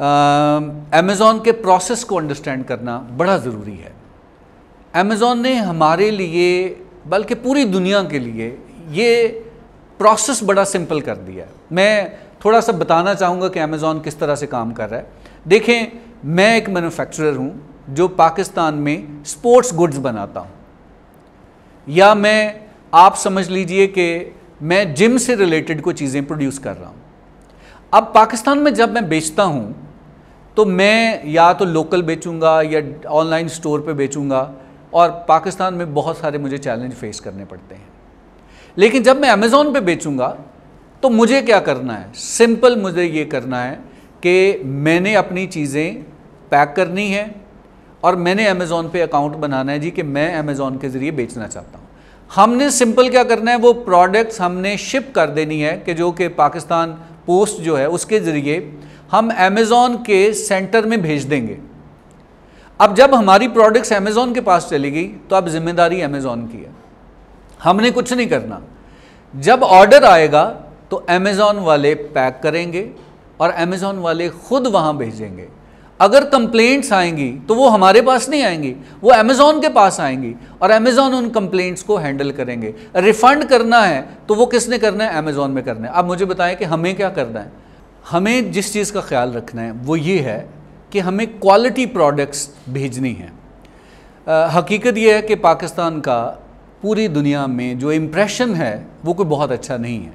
Amazon के process को understand करना बड़ा ज़रूरी है अमेज़ोन ने हमारे लिए बल्कि पूरी दुनिया के लिए ये प्रोसेस बड़ा सिंपल कर दिया है मैं थोड़ा सा बताना चाहूँगा कि अमेज़ोन किस तरह से काम कर रहा है देखें मैं एक मैन्युफैक्चरर हूँ जो पाकिस्तान में स्पोर्ट्स गुड्स बनाता हूँ या मैं आप समझ लीजिए कि मैं जिम से रिलेटेड कोई चीज़ें प्रोड्यूस कर रहा हूँ अब पाकिस्तान में जब मैं बेचता हूँ तो मैं या तो लोकल बेचूंगा या ऑनलाइन स्टोर पे बेचूंगा और पाकिस्तान में बहुत सारे मुझे चैलेंज फेस करने पड़ते हैं लेकिन जब मैं अमेज़ोन पे बेचूंगा तो मुझे क्या करना है सिंपल मुझे ये करना है कि मैंने अपनी चीज़ें पैक करनी है और मैंने अमेज़ोन पे अकाउंट बनाना है जी कि मैं अमेज़ोन के ज़रिए बेचना चाहता हूँ हमने सिंपल क्या करना है वो प्रोडक्ट्स हमने शिप कर देनी है कि जो कि पाकिस्तान पोस्ट जो है उसके ज़रिए हम अमेज़ॉन के सेंटर में भेज देंगे अब जब हमारी प्रोडक्ट्स अमेज़ॉन के पास चली गई तो अब जिम्मेदारी अमेजोन की है हमने कुछ नहीं करना जब ऑर्डर आएगा तो अमेज़ॉन वाले पैक करेंगे और अमेज़ॉन वाले ख़ुद वहाँ भेजेंगे अगर कंप्लेंट्स आएंगी तो वो हमारे पास नहीं आएंगी वो अमेजोन के पास आएंगी और अमेज़ॉन उन कंप्लेंट्स को हैंडल करेंगे रिफ़ंड करना है तो वो किसने करना है अमेज़ॉन में करना है आप मुझे बताएं कि हमें क्या करना है हमें जिस चीज़ का ख्याल रखना है वो ये है कि हमें क्वालिटी प्रोडक्ट्स भेजनी है आ, हकीकत यह है कि पाकिस्तान का पूरी दुनिया में जो इम्प्रेशन है वो कोई बहुत अच्छा नहीं है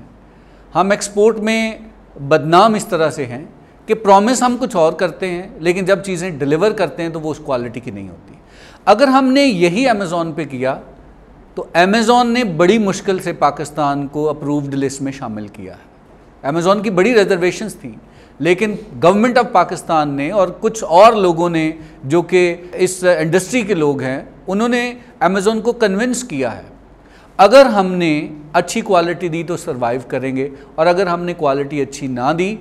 हम एक्सपोर्ट में बदनाम इस तरह से हैं कि प्रॉमिस हम कुछ और करते हैं लेकिन जब चीज़ें डिलीवर करते हैं तो वो उस क्वालिटी की नहीं होती अगर हमने यही अमेज़ोन पे किया तो अमेज़ोन ने बड़ी मुश्किल से पाकिस्तान को अप्रूव्ड लिस्ट में शामिल किया है अमेज़ोन की बड़ी रिजर्वेशंस थी लेकिन गवर्नमेंट ऑफ पाकिस्तान ने और कुछ और लोगों ने जो कि इस इंडस्ट्री के लोग हैं उन्होंने अमेज़ोन को कन्विंस किया है अगर हमने अच्छी क्वालिटी दी तो सर्वाइव करेंगे और अगर हमने क्वालिटी अच्छी ना दी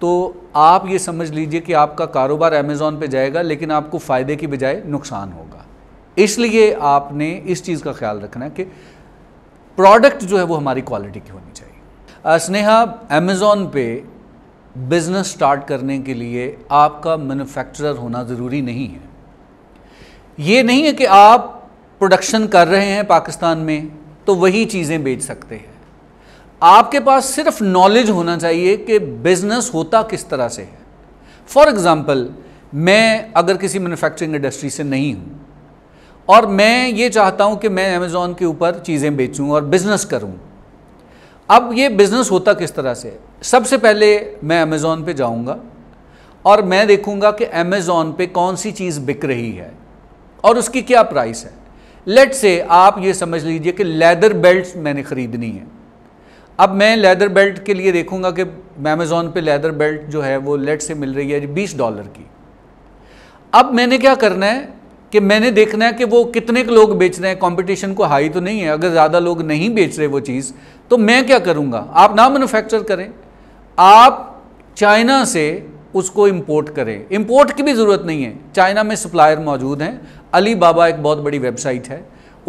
तो आप ये समझ लीजिए कि आपका कारोबार अमेज़ोन पे जाएगा लेकिन आपको फ़ायदे की बजाय नुकसान होगा इसलिए आपने इस चीज़ का ख्याल रखना है कि प्रोडक्ट जो है वो हमारी क्वालिटी की होनी चाहिए स्नेहा अमेज़ोन पे बिज़नेस स्टार्ट करने के लिए आपका मैन्युफैक्चरर होना ज़रूरी नहीं है ये नहीं है कि आप प्रोडक्शन कर रहे हैं पाकिस्तान में तो वही चीज़ें बेच सकते हैं आपके पास सिर्फ नॉलेज होना चाहिए कि बिज़नेस होता किस तरह से है फॉर एग्ज़ाम्पल मैं अगर किसी मैन्युफैक्चरिंग इंडस्ट्री से नहीं हूँ और मैं ये चाहता हूँ कि मैं अमेज़ोन के ऊपर चीज़ें बेचूँ और बिज़नेस करूँ अब ये बिज़नेस होता किस तरह से सबसे पहले मैं अमेज़ोन पे जाऊँगा और मैं देखूँगा कि अमेज़ोन पे कौन सी चीज़ बिक रही है और उसकी क्या प्राइस है लेट से आप ये समझ लीजिए कि लेदर बेल्ट मैंने ख़रीदनी है अब मैं लेदर बेल्ट के लिए देखूंगा कि अमेज़ोन पे लेदर बेल्ट जो है वो लेट से मिल रही है बीस डॉलर की अब मैंने क्या करना है कि मैंने देखना है कि वो कितने के लोग बेच रहे हैं कंपटीशन को हाई तो नहीं है अगर ज़्यादा लोग नहीं बेच रहे वो चीज़ तो मैं क्या करूँगा आप ना मैनुफैक्चर करें आप चाइना से उसको इम्पोर्ट करें इम्पोर्ट की भी ज़रूरत नहीं है चाइना में सप्लायर मौजूद हैं अली बाबा एक बहुत बड़ी वेबसाइट है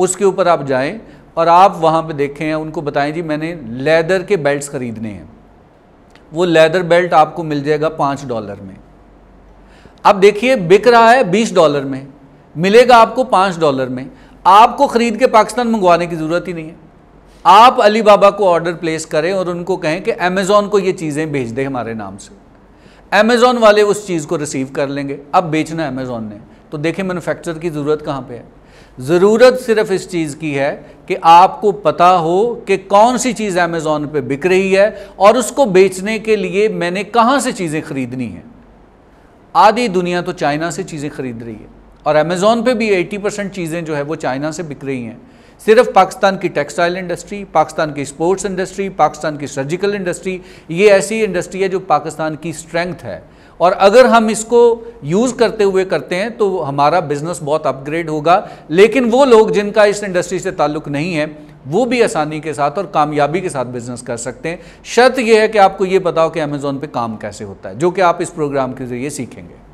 उसके ऊपर आप जाएं और आप वहाँ पे देखें उनको बताएं जी मैंने लेदर के बेल्ट्स ख़रीदने हैं वो लेदर बेल्ट आपको मिल जाएगा पाँच डॉलर में अब देखिए बिक रहा है बीस डॉलर में मिलेगा आपको पाँच डॉलर में आपको ख़रीद के पाकिस्तान मंगवाने की ज़रूरत ही नहीं है आप अली बाबा को ऑर्डर प्लेस करें और उनको कहें कि अमेज़ोन को ये चीज़ें भेज दें हमारे नाम से अमेज़ोन वाले उस चीज़ को रिसीव कर लेंगे अब बेचना है अमेज़ोन ने तो देखें मैनुफैक्चर की ज़रूरत कहाँ पर है ज़रूरत सिर्फ इस चीज़ की है कि आपको पता हो कि कौन सी चीज़ अमेज़ोन पे बिक रही है और उसको बेचने के लिए मैंने कहाँ से चीज़ें ख़रीदनी हैं आधी दुनिया तो चाइना से चीज़ें ख़रीद रही है और अमेज़ोन पे भी 80 परसेंट चीज़ें जो है वो चाइना से बिक रही हैं सिर्फ पाकिस्तान की टेक्सटाइल इंडस्ट्री पाकिस्तान की स्पोर्ट्स इंडस्ट्री पाकिस्तान की सर्जिकल इंडस्ट्री ये ऐसी इंडस्ट्री है जो पाकिस्तान की स्ट्रेंथ है और अगर हम इसको यूज़ करते हुए करते हैं तो हमारा बिजनेस बहुत अपग्रेड होगा लेकिन वो लोग जिनका इस इंडस्ट्री से ताल्लुक नहीं है वो भी आसानी के साथ और कामयाबी के साथ बिजनेस कर सकते हैं शर्त यह है कि आपको ये बताओ कि अमेज़ोन पे काम कैसे होता है जो कि आप इस प्रोग्राम के जरिए सीखेंगे